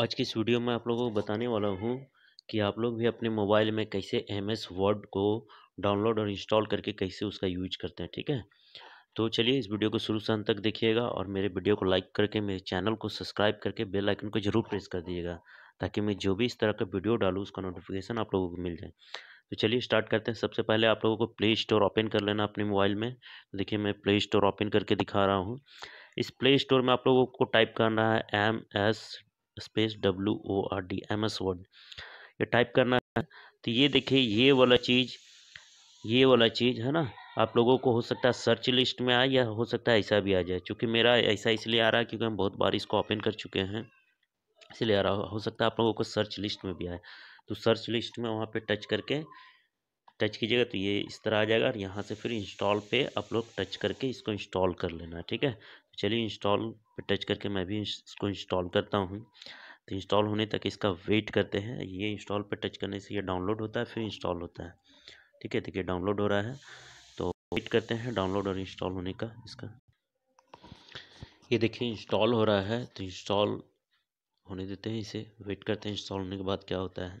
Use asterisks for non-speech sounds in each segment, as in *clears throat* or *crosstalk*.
आज की इस वीडियो में आप लोगों को बताने वाला हूँ कि आप लोग भी अपने मोबाइल में कैसे एम एस वर्ड को डाउनलोड और इंस्टॉल करके कैसे उसका यूज करते हैं ठीक है तो चलिए इस वीडियो को शुरू से अंत तक देखिएगा और मेरे वीडियो को लाइक करके मेरे चैनल को सब्सक्राइब करके बेल आइकन को जरूर प्रेस कर दीजिएगा ताकि मैं जो भी इस तरह का वीडियो डालूँ उसका नोटिफिकेशन आप लोगों को मिल जाए तो चलिए स्टार्ट करते हैं सबसे पहले आप लोगों को प्ले स्टोर ओपन कर लेना अपने मोबाइल में देखिए मैं प्ले स्टोर ओपन करके दिखा रहा हूँ इस प्ले स्टोर में आप लोगों को टाइप करना है M S space W O R D M S word ये टाइप करना है तो ये देखिए ये वाला चीज़ ये वाला चीज़ है ना आप लोगों को हो सकता है सर्च लिस्ट में आए या हो सकता है ऐसा भी आ जाए क्योंकि मेरा ऐसा इसलिए आ रहा है क्योंकि हम बहुत बार इसको ओपन कर चुके हैं इसलिए आ रहा हो, सकता है आप लोगों को सर्च लिस्ट में भी आए तो सर्च लिस्ट में वहाँ पे टच करके टच कीजिएगा तो ये इस तरह आ जाएगा और यहाँ से फिर इंस्टॉल पे आप लोग टच करके इसको इंस्टॉल कर लेना ठीक है चलिए इंस्टॉल पर टच करके मैं भी इसको इंस्टॉल करता हूँ तो इंस्टॉल होने तक इसका वेट करते हैं ये इंस्टॉल पर टच करने से ये डाउनलोड होता है फिर इंस्टॉल होता है ठीक है देखिए डाउनलोड हो रहा है तो वेट करते हैं डाउनलोड और इंस्टॉल होने का इसका ये देखिए इंस्टॉल हो रहा है तो इंस्टॉल होने देते हैं इसे वेट करते हैं इंस्टॉल होने के बाद क्या होता है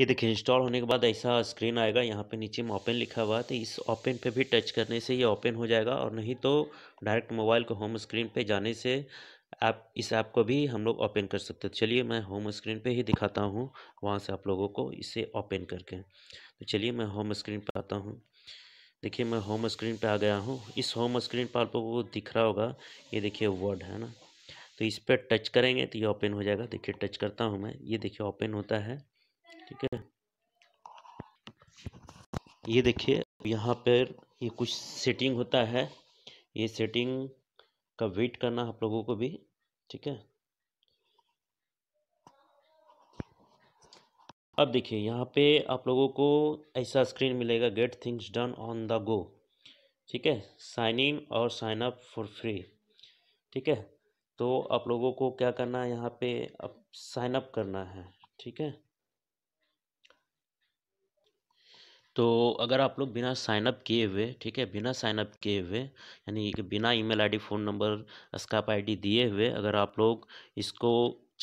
ये देखिए इंस्टॉल होने के बाद ऐसा स्क्रीन आएगा यहाँ पे नीचे में ओपन लिखा हुआ है तो इस ओपन पे भी टच करने से ये ओपन हो जाएगा और नहीं तो डायरेक्ट मोबाइल को होम स्क्रीन पे जाने से ऐप इस ऐप को भी हम लोग ओपन कर सकते हैं चलिए मैं होम स्क्रीन पे ही दिखाता हूँ वहाँ से आप लोगों को इसे ओपन करके तो चलिए मैं होम स्क्रीन पर आता हूँ देखिए मैं होम स्क्रीन पर आ गया हूँ इस होम स्क्रीन पर आप लोगों को दिख रहा होगा ये देखिए वर्ड है ना तो इस पर टच करेंगे तो ये ओपन हो जाएगा देखिए टच करता हूँ मैं ये देखिए ओपन होता है ठीक है ये देखिए यहाँ पर ये कुछ सेटिंग होता है ये सेटिंग का वेट करना आप लोगों को भी ठीक है अब देखिए यहाँ पे आप लोगों को ऐसा स्क्रीन मिलेगा get things done on the go ठीक है साइन इन और साइन अप फॉर फ्री ठीक है तो आप लोगों को क्या करना है यहाँ पे अब साइन अप करना है ठीक है तो अगर आप लोग बिना साइनअप किए हुए ठीक है बिना साइनअप किए हुए यानी कि बिना email ID phone number Skype ID दिए हुए अगर आप लोग इसको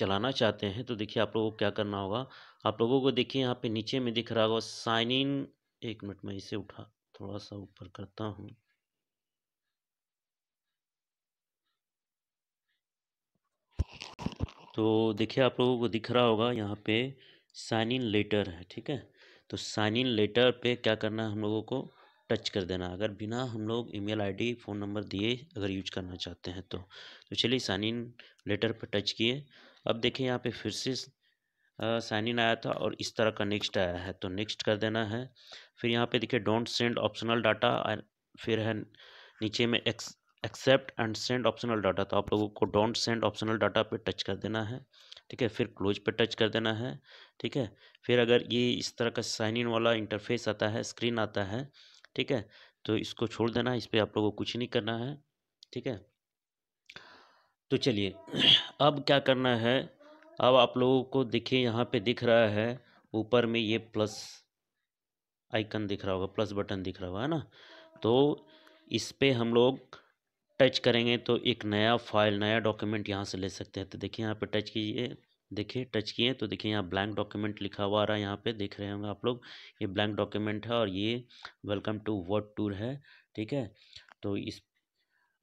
चलाना चाहते हैं तो देखिए आप लोगों को क्या करना होगा आप लोगों को देखिए यहाँ पे नीचे में दिख रहा होगा साइन इन एक मिनट में इसे उठा थोड़ा सा ऊपर करता हूँ तो देखिए आप लोगों को दिख रहा होगा यहाँ पे साइन इन लेटर है ठीक है तो साइन इन लेटर पे क्या करना है हम लोगों को टच कर देना अगर बिना हम लोग ईमेल आईडी फ़ोन नंबर दिए अगर यूज करना चाहते हैं तो तो चलिए साइन इन लेटर पर टच किए अब देखिए यहाँ पे फिर से साइन इन आया था और इस तरह का नेक्स्ट आया है तो नेक्स्ट कर देना है फिर यहाँ पे देखिए डोंट सेंड ऑप्शनल डाटा फिर है नीचे में ex accept and send optional data तो आप लोगों को डोंट सेंड ऑप्शनल डाटा पे टच कर देना है ठीक है फिर क्लोज पे टच कर देना है ठीक है फिर अगर ये इस तरह का साइन इन वाला इंटरफेस आता है स्क्रीन आता है ठीक है तो इसको छोड़ देना है इस पर आप लोगों को कुछ नहीं करना है ठीक है तो चलिए अब क्या करना है अब आप लोगों को देखिए यहाँ पर दिख रहा है ऊपर में ये प्लस आइकन दिख रहा होगा प्लस बटन दिख रहा होगा है ना तो इस पर हम लोग टच करेंगे तो एक नया फाइल नया डॉक्यूमेंट यहाँ से ले सकते हैं तो देखिए यहाँ पे टच कीजिए देखिए टच किए तो देखिए यहाँ ब्लैंक डॉक्यूमेंट लिखा हुआ आ रहा है यहाँ पे देख रहे होंगे आप लोग ये ब्लैंक डॉक्यूमेंट है और ये वेलकम टू वर्ड टूर है ठीक है तो इस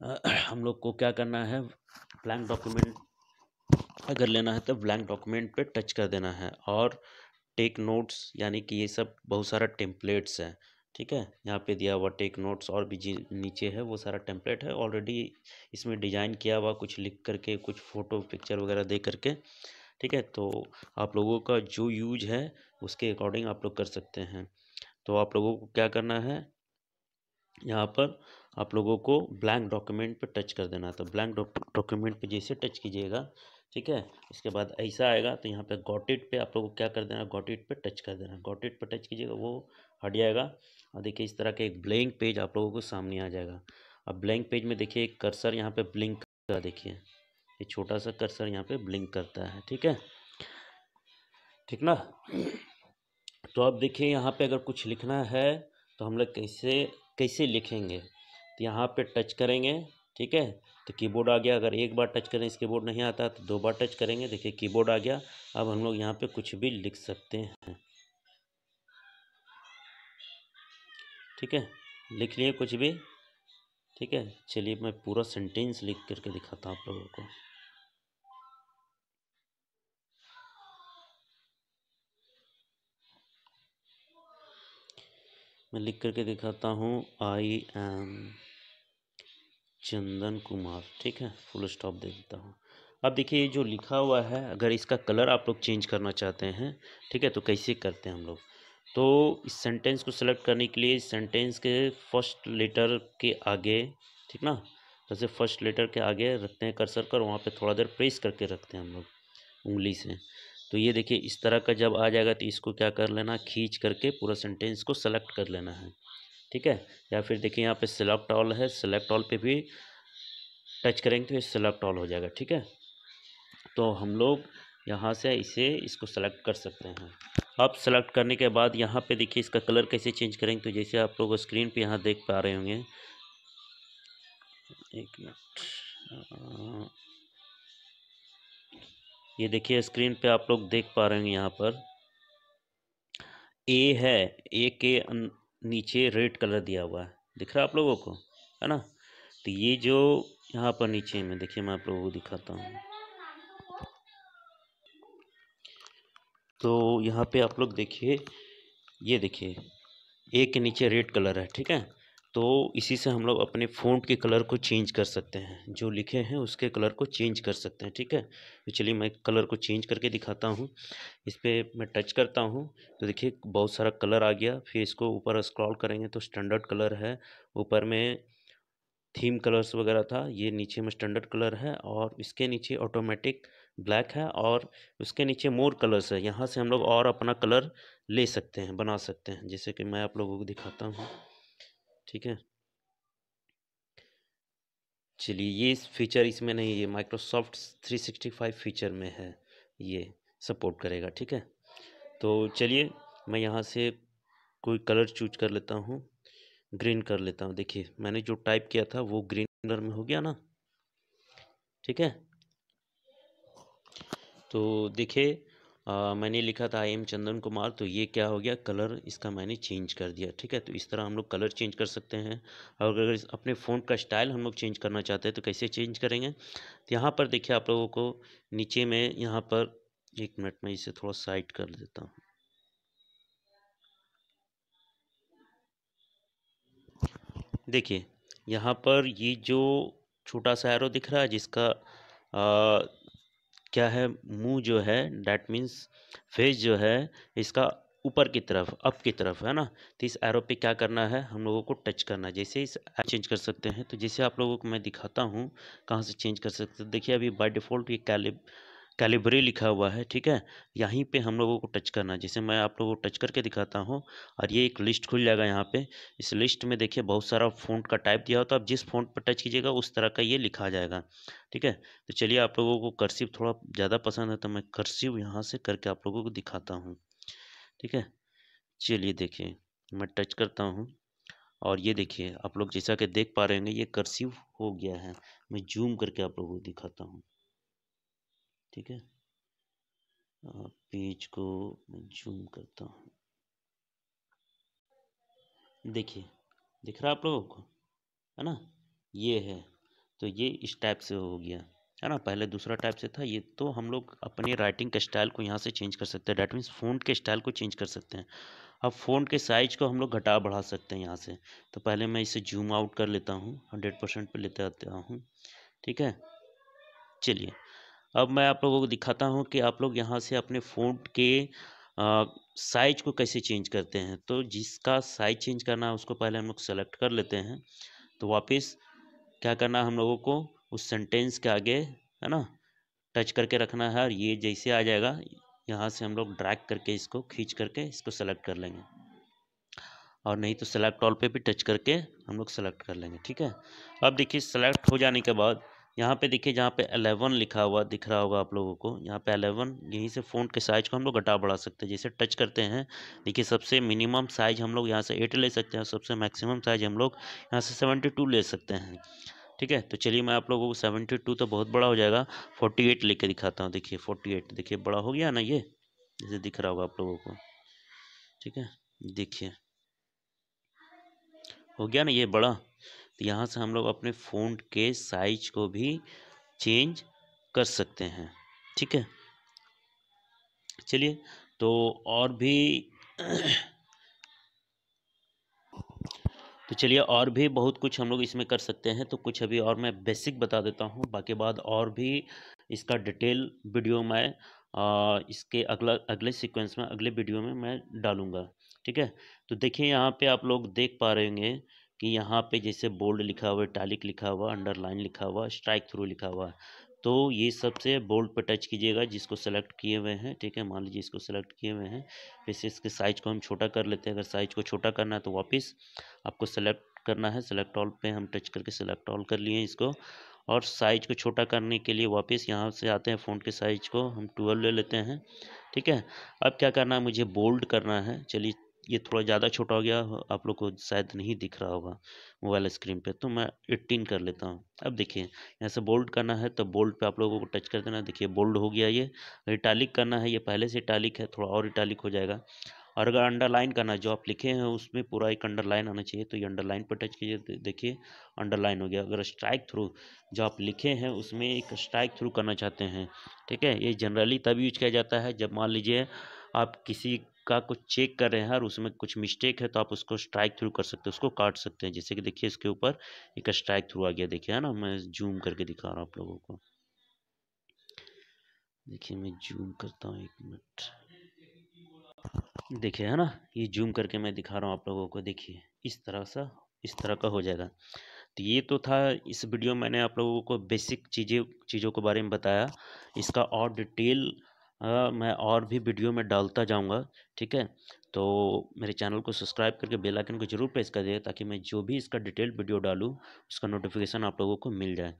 *clears throat* हम लोग को क्या करना है ब्लैंक डॉक्यूमेंट अगर लेना है तो ब्लैंक डॉक्यूमेंट पर टच कर देना है और टेक नोट्स यानी कि ये सब बहुत सारा टेम्पलेट्स हैं ठीक है यहाँ पे दिया हुआ टेक नोट्स और भी जी नीचे है वो सारा टेम्पलेट है ऑलरेडी इसमें डिज़ाइन किया हुआ कुछ लिख करके कुछ फ़ोटो पिक्चर वगैरह दे करके ठीक है तो आप लोगों का जो यूज है उसके अकॉर्डिंग आप लोग कर सकते हैं तो आप लोगों को क्या करना है यहाँ पर आप लोगों को ब्लैंक डॉक्यूमेंट पर टच कर देना है तो ब्लैंक डॉक्यूमेंट पर जैसे टच कीजिएगा ठीक है इसके बाद ऐसा आएगा तो यहाँ पे गॉटेट पे आप लोगों को क्या कर देना गॉटेट पे टच कर देना गॉटेट पे टच कीजिएगा वो हट जाएगा और देखिए इस तरह का एक ब्लैंक पेज आप लोगों को सामने आ जाएगा अब ब्लैंक पेज में देखिए एक कर्सर यहाँ पे ब्लिंक करता देखिए ये छोटा सा कर्सर यहाँ पे ब्लिंक करता है ठीक है ठीक ना तो अब देखिए यहाँ पर अगर कुछ लिखना है तो हम लोग कैसे कैसे लिखेंगे तो यहाँ पर टच करेंगे ठीक है तो कीबोर्ड आ गया अगर एक बार टच करें इस कीबोर्ड नहीं आता तो दो बार टच करेंगे देखिए कीबोर्ड आ गया अब हम लोग यहाँ पे कुछ भी लिख सकते हैं ठीक है लिख लिए कुछ भी ठीक है चलिए मैं पूरा सेंटेंस लिख करके दिखाता हूँ आप लोगों को मैं लिख करके दिखाता हूँ आई एम चंदन कुमार ठीक है फुल स्टॉप दे देता हूँ अब देखिए ये जो लिखा हुआ है अगर इसका कलर आप लोग चेंज करना चाहते हैं ठीक है तो कैसे करते हैं हम लोग तो इस सेंटेंस को सिलेक्ट करने के लिए इस सेंटेंस के फर्स्ट लेटर के आगे ठीक ना जैसे फर्स्ट लेटर के आगे रखते हैं कर्सर कर वहाँ पे थोड़ा देर प्रेस करके रखते हैं हम लोग उंगली से तो ये देखिए इस तरह का जब आ जाएगा तो इसको क्या कर लेना खींच करके पूरा सेंटेंस को सेलेक्ट कर लेना है ठीक है या फिर देखिए यहाँ पे सिलेक्ट ऑल है सिलेक्ट ऑल पे भी टच करेंगे तो ये सिलेक्ट ऑल हो जाएगा ठीक है तो हम लोग यहाँ से इसे इसको सेलेक्ट कर सकते हैं अब सेलेक्ट करने के बाद यहाँ पे देखिए इसका कलर कैसे चेंज करेंगे तो जैसे आप लोग स्क्रीन पे यहाँ देख पा रहे होंगे एक मिनट हाँ। ये देखिए स्क्रीन पे आप लोग देख पा रहे होंगे यहाँ पर ए है ए के नीचे रेड कलर दिया हुआ है दिख रहा है आप लोगों को है ना तो ये जो यहाँ पर नीचे में देखिए मैं आप लोगों को दिखाता हूँ तो यहाँ पे आप लोग देखिए ये देखिए एक के नीचे रेड कलर है ठीक है तो इसी से हम लोग अपने फ़ॉन्ट के कलर को चेंज कर सकते हैं जो लिखे हैं उसके कलर को चेंज कर सकते हैं ठीक है तो चलिए मैं कलर को चेंज करके दिखाता हूँ इस पर मैं टच करता हूँ तो देखिए बहुत सारा कलर आ गया फिर इसको ऊपर स्क्रॉल करेंगे तो स्टैंडर्ड कलर है ऊपर में थीम कलर्स वगैरह था ये नीचे में स्टैंडर्ड कलर है और इसके नीचे ऑटोमेटिक ब्लैक है और उसके नीचे मोर कलर्स है यहाँ से हम लोग और अपना कलर ले सकते हैं बना सकते हैं जैसे कि मैं आप लोगों को दिखाता हूँ ठीक है चलिए ये इस फीचर इसमें नहीं है माइक्रोसॉफ्ट 365 फीचर में है ये सपोर्ट करेगा ठीक है तो चलिए मैं यहाँ से कोई कलर चूज कर लेता हूँ ग्रीन कर लेता हूँ देखिए मैंने जो टाइप किया था वो ग्रीन कलर में हो गया ना ठीक है तो देखिए आ, मैंने लिखा था आई एम चंदन कुमार तो ये क्या हो गया कलर इसका मैंने चेंज कर दिया ठीक है तो इस तरह हम लोग कलर चेंज कर सकते हैं और अगर अपने फ़ोन का स्टाइल हम लोग चेंज करना चाहते हैं तो कैसे चेंज करेंगे तो यहाँ पर देखिए आप लोगों को नीचे में यहाँ पर एक मिनट में इसे थोड़ा साइड कर देता हूँ देखिए यहाँ पर ये जो छोटा सा एरो दिख रहा है जिसका आ, क्या है मुंह जो है डैट मीन्स फेस जो है इसका ऊपर की तरफ अप की तरफ है ना तो इस एरो पे क्या करना है हम लोगों को टच करना है जैसे इस चेंज कर सकते हैं तो जैसे आप लोगों को मैं दिखाता हूँ कहाँ से चेंज कर सकते हैं देखिए अभी बाय डिफ़ॉल्ट ये कैलिब कैलिब्रे लिखा हुआ है ठीक है यहीं पे हम लोगों को टच करना है जैसे मैं आप लोगों को टच करके दिखाता हूँ और ये एक लिस्ट खुल जाएगा यहाँ पे इस लिस्ट में देखिए बहुत सारा फ़ॉन्ट का टाइप दिया होता है आप जिस फ़ॉन्ट पर टच कीजिएगा उस तरह का ये लिखा जाएगा ठीक है तो चलिए आप लोगों को करसिव थोड़ा ज़्यादा पसंद है तो मैं कर्सिव यहाँ से करके आप लोगों को दिखाता हूँ ठीक है चलिए देखिए मैं टच करता हूँ और ये देखिए आप लोग जैसा कि देख पा रहे होंगे ये कर्सिव हो गया है मैं जूम करके आप लोगों को दिखाता हूँ ठीक है पेज को जूम करता हूँ देखिए दिख रहा आप लोगों को है ना ये है तो ये इस टाइप से हो गया है ना पहले दूसरा टाइप से था ये तो हम लोग अपने राइटिंग के स्टाइल को यहाँ से चेंज कर सकते हैं डैट मीन्स फ़ोन के स्टाइल को चेंज कर सकते हैं अब फोन के साइज़ को हम लोग घटा बढ़ा सकते हैं यहाँ से तो पहले मैं इसे जूम आउट कर लेता हूँ हंड्रेड परसेंट पर लेते आता हूँ ठीक है चलिए अब मैं आप लोगों को दिखाता हूँ कि आप लोग यहाँ से अपने फोन के साइज को कैसे चेंज करते हैं तो जिसका साइज चेंज करना है उसको पहले हम लोग सेलेक्ट कर लेते हैं तो वापस क्या करना है हम लोगों को उस सेंटेंस के आगे है ना टच करके रखना है और ये जैसे आ जाएगा यहाँ से हम लोग ड्रैग करके इसको खींच करके इसको सेलेक्ट कर लेंगे और नहीं तो सेलेक्ट ऑल पे भी टच करके हम लोग सेलेक्ट कर लेंगे ठीक है अब देखिए सेलेक्ट हो जाने के बाद यहाँ पे देखिए जहाँ पे अलेवन लिखा हुआ दिख रहा होगा आप लोगों को यहाँ पे अलेवन यहीं से फ़ोन के साइज़ को हम लोग घटा बढ़ा सकते हैं जैसे टच करते हैं देखिए सबसे मिनिमम साइज़ हम लोग यहाँ से एट ले सकते हैं सबसे मैक्सिमम साइज़ हम लोग यहाँ से सेवेंटी टू ले सकते हैं ठीक है तो चलिए मैं आप लोगों को सेवेंटी टू तो बहुत बड़ा हो जाएगा फोर्टी एट लेके दिखाता हूँ देखिए फोर्टी एट देखिए बड़ा हो गया ना ये जैसे दिख रहा होगा आप लोगों को ठीक है देखिए हो गया ना ये बड़ा तो यहाँ से हम लोग अपने फ़ोन के साइज को भी चेंज कर सकते हैं ठीक है चलिए तो और भी तो चलिए और भी बहुत कुछ हम लोग इसमें कर सकते हैं तो कुछ अभी और मैं बेसिक बता देता हूँ बाकी बाद और भी इसका डिटेल वीडियो मैं इसके अगला अगले सीक्वेंस में अगले वीडियो में मैं डालूँगा ठीक है तो देखिए यहाँ पे आप लोग देख पा रहे होंगे कि यहाँ पे जैसे बोल्ड लिखा हुआ टालिक लिखा हुआ अंडरलाइन लिखा हुआ स्ट्राइक थ्रू लिखा हुआ तो ये सबसे बोल्ड पे टच कीजिएगा जिसको सेलेक्ट किए हुए हैं ठीक है मान लीजिए इसको सेलेक्ट किए हुए हैं वैसे इसके साइज को हम छोटा कर लेते हैं अगर साइज को छोटा करना है तो वापस आपको सेलेक्ट करना है सेलेक्ट ऑल पे हम टच करके सेलेक्ट ऑल कर लिए इसको और साइज को छोटा करने के लिए वापस यहाँ से आते हैं फ़ोन के साइज को हम ट्वेल्व ले लेते हैं ठीक है अब क्या करना है मुझे बोल्ड करना है चलिए ये थोड़ा ज़्यादा छोटा हो गया आप लोग को शायद नहीं दिख रहा होगा मोबाइल स्क्रीन पे तो मैं एट्टीन कर लेता हूँ अब देखिए यहाँ से बोल्ड करना है तो बोल्ड पे आप लोगों को टच कर देना देखिए बोल्ड हो गया ये इटालिक करना है ये पहले से इटालिक है थोड़ा और इटालिक हो जाएगा और अगर अंडरलाइन करना जो आप लिखे हैं उसमें पूरा एक अंडरलाइन आना चाहिए तो ये अंडरलाइन पर टच कीजिए देखिए अंडरलाइन हो गया अगर स्ट्राइक थ्रू जो आप लिखे हैं उसमें एक स्ट्राइक थ्रू करना चाहते हैं ठीक है ये जनरली तब यूज किया जाता है जब मान लीजिए आप किसी का कुछ चेक कर रहे हैं और उसमें कुछ मिस्टेक है तो आप उसको स्ट्राइक थ्रू कर सकते हैं उसको काट सकते हैं जैसे कि देखिए इसके ऊपर एक स्ट्राइक थ्रू आ गया देखिए है ना मैं जूम करके दिखा रहा हूँ आप लोगों को देखिए मैं जूम करता हूँ एक मिनट देखिए है ना ये जूम करके मैं दिखा रहा हूँ आप लोगों को देखिए इस तरह सा इस तरह का हो जाएगा तो ये तो था इस वीडियो में मैंने आप लोगों को बेसिक चीज़ें चीज़ों के बारे में बताया इसका और डिटेल आ, मैं और भी वीडियो में डालता जाऊँगा ठीक है तो मेरे चैनल को सब्सक्राइब करके बेल आइकन को जरूर प्रेस कर दिया ताकि मैं जो भी इसका डिटेल वीडियो डालूँ उसका नोटिफिकेशन आप लोगों को मिल जाए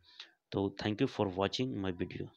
तो thank you for watching my video